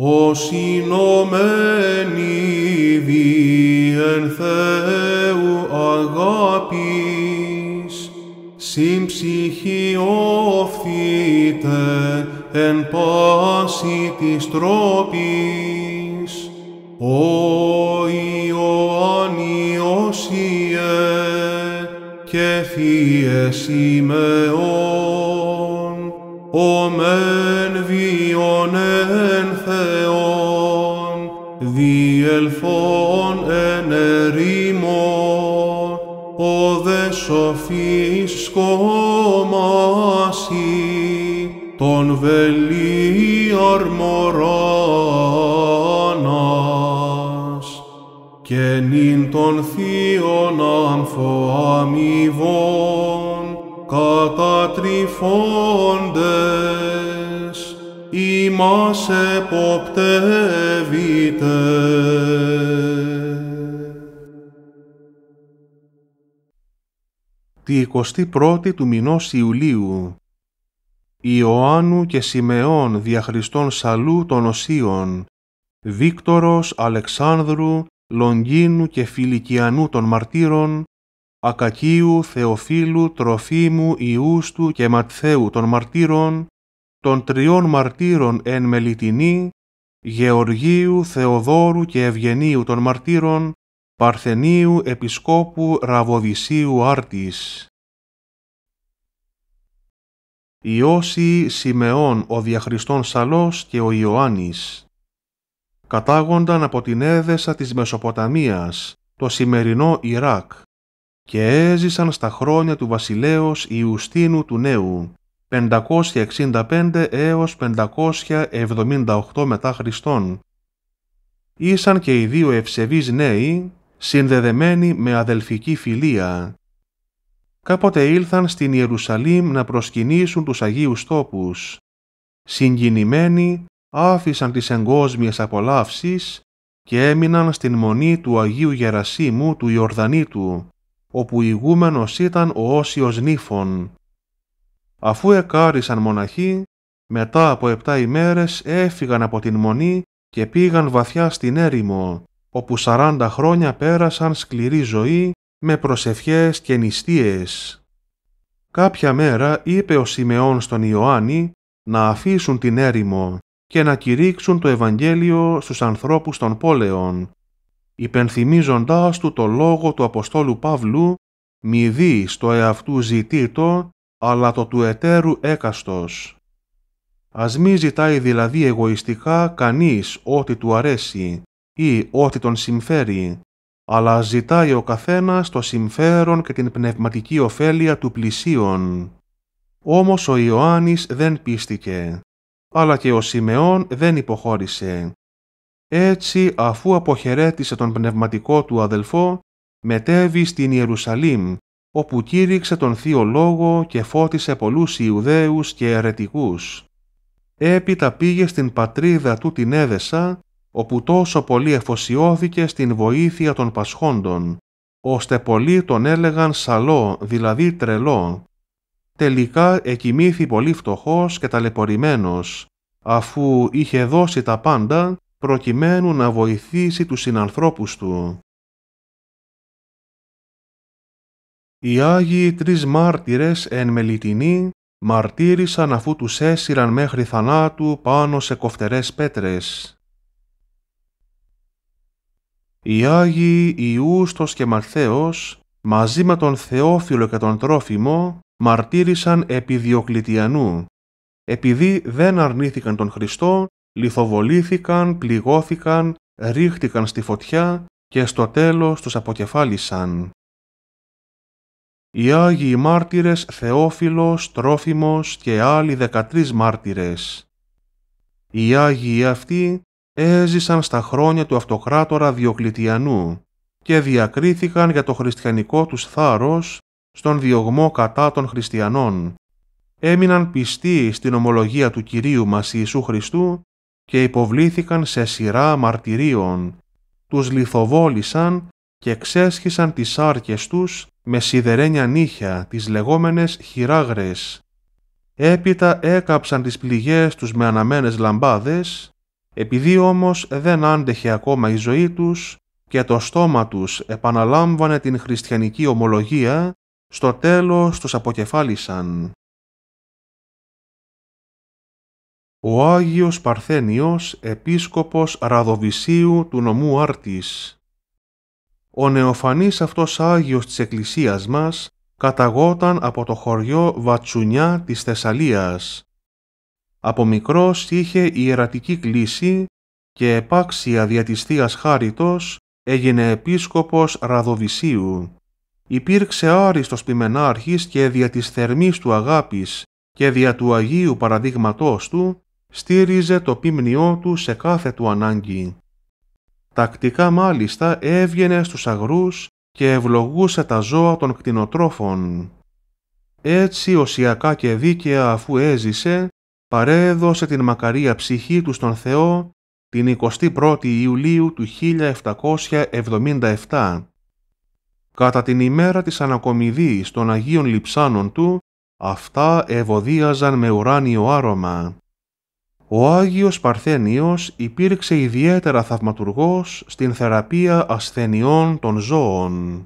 Ο ηνωμένη διεν Θεού αγάπης, οφθείτε εν πάση της τρόπης, ο Ιωάννιος Ιε και Θείε Σημεών, ο μεν βιονέ Θεόν, ελφον εν ερήμο, ο δε σοφής σκόμασι, τον βελή αρμοράνας, και νυν των θείων αμφοαμοιβών, κατατριφώντες, ημάς εποπτεύειτε. Τη 21η του μηνός Ιουλίου Ιωάννου και Σιμεών δια Χριστών Σαλού των Οσίων, Βίκτορος Αλεξάνδρου, Λονγκίνου και Φιλικιανού των Μαρτύρων, Ακακίου, Θεοφίλου, Τροφίμου, Ιούστου και Ματθαίου των Μαρτύρων, των τριών μαρτύρων εν Μελιτινή, Γεωργίου, Θεοδόρου και Ευγενίου των μαρτύρων, Παρθενίου Επισκόπου Ραβοδισίου Άρτης. Οι Σιμεών ο διαχριστών Σαλός και ο Ιωάννης κατάγονταν από την έδεσα της Μεσοποταμίας, το σημερινό Ιράκ, και έζησαν στα χρόνια του βασιλέως Ιουστίνου του Νέου, 565 έως 578 μετά Χριστόν. Ήσαν και οι δύο ευσεβείς νέοι, συνδεδεμένοι με αδελφική φιλία. Κάποτε ήλθαν στην Ιερουσαλήμ να προσκυνήσουν τους Αγίους τόπους. Συγκινημένοι άφησαν τις εγκόσμιες απολαύσεις και έμειναν στην μονή του Αγίου Γερασίμου του Ιορδανίτου, όπου ηγούμενος ήταν ο Όσιος Νύφων, Αφού εκάρισαν μοναχοί, μετά από επτά ημέρες έφυγαν από την μονή και πήγαν βαθιά στην έρημο, όπου σαράντα χρόνια πέρασαν σκληρή ζωή με προσευχές και νηστείες. Κάποια μέρα είπε ο Σιμεών στον Ιωάννη να αφήσουν την έρημο και να κηρύξουν το Ευαγγέλιο στους ανθρώπους των πόλεων, υπενθυμίζοντάς του το λόγο του Αποστόλου Παύλου «Μη στο το εαυτού ζητήτο αλλά το του εταίρου έκαστος. Ας μη ζητάει δηλαδή εγωιστικά κανείς ό,τι του αρέσει ή ό,τι τον συμφέρει, αλλά ζητάει ο καθένας το συμφέρον και την πνευματική ωφέλεια του πλησίον. Όμως ο Ιωάννης δεν πίστηκε, αλλά και ο Σιμεών δεν υποχώρησε. Έτσι, αφού αποχαιρέτησε τον πνευματικό του αδελφό, μετέβη στην Ιερουσαλήμ όπου κήρυξε τον Θείο Λόγο και φώτισε πολλούς Ιουδαίους και αιρετικούς. Έπειτα πήγε στην πατρίδα του την Έδεσα, όπου τόσο πολύ εφοσιώθηκε στην βοήθεια των Πασχόντων, ώστε πολλοί τον έλεγαν σαλό, δηλαδή τρελό. Τελικά εκοιμήθη πολύ φτωχός και ταλαιπωρημένος, αφού είχε δώσει τα πάντα προκειμένου να βοηθήσει τους συνανθρώπους του. Οι Άγιοι τρεις μάρτυρες εν μελιτινή μαρτύρησαν αφού τους έσυραν μέχρι θανάτου πάνω σε κοφτερές πέτρες. Οι Άγιοι Ιούστος και Μαρθέος μαζί με τον Θεόφιλο και τον Τρόφιμο μαρτύρησαν επί Διοκλητιανού. Επειδή δεν αρνήθηκαν τον Χριστό, λιθοβολήθηκαν, πληγώθηκαν, ρίχτηκαν στη φωτιά και στο τέλος τους αποκεφάλισαν οι Άγιοι Μάρτυρες Θεόφιλος, Τρόφιμος και άλλοι 13 μάρτυρες. Οι Άγιοι αυτοί έζησαν στα χρόνια του αυτοκράτορα Διοκλητιανού και διακρίθηκαν για το χριστιανικό τους θάρρος στον διωγμό κατά των χριστιανών. Έμειναν πιστοί στην ομολογία του Κυρίου μας Ιησού Χριστού και υποβλήθηκαν σε σειρά μαρτυρίων. Τους λιθοβόλησαν και ξέσχισαν τις άρκες τους με σιδερένια νύχια, τις λεγόμενες χειράγρες. Έπειτα έκαψαν τις πληγές τους με αναμένες λαμπάδες, επειδή όμως δεν άντεχε ακόμα η ζωή τους και το στόμα τους επαναλάμβανε την χριστιανική ομολογία, στο τέλος τους αποκεφάλισαν. Ο Άγιος Παρθένιος, επίσκοπος Ραδοβυσίου του νομού Άρτης ο νεοφανής αυτός Άγιος της Εκκλησίας μας καταγόταν από το χωριό Βατσουνιά της Θεσσαλίας. Από μικρός είχε ιερατική κλίση και επάξια δια της Θείας Χάριτος έγινε επίσκοπος Ραδοβυσίου. Υπήρξε άριστος πιμενάρχης και δια της θερμής του αγάπης και δια του Αγίου παραδείγματός του στήριζε το πίμνιό του σε κάθε του ανάγκη. Τακτικά μάλιστα έβγαινε στους αγρούς και ευλογούσε τα ζώα των κτηνοτρόφων. Έτσι οσιακά και δίκαια αφού έζησε, παρέδωσε την μακαρία ψυχή του στον Θεό την 21η Ιουλίου του 1777. Κατά την ημέρα της ανακομιδής των Αγίων Λιψάνων του, αυτά ευωδίαζαν με ουράνιο άρωμα ο Άγιος Παρθένιος υπήρξε ιδιαίτερα θαυματουργός στην θεραπεία ασθενειών των ζώων.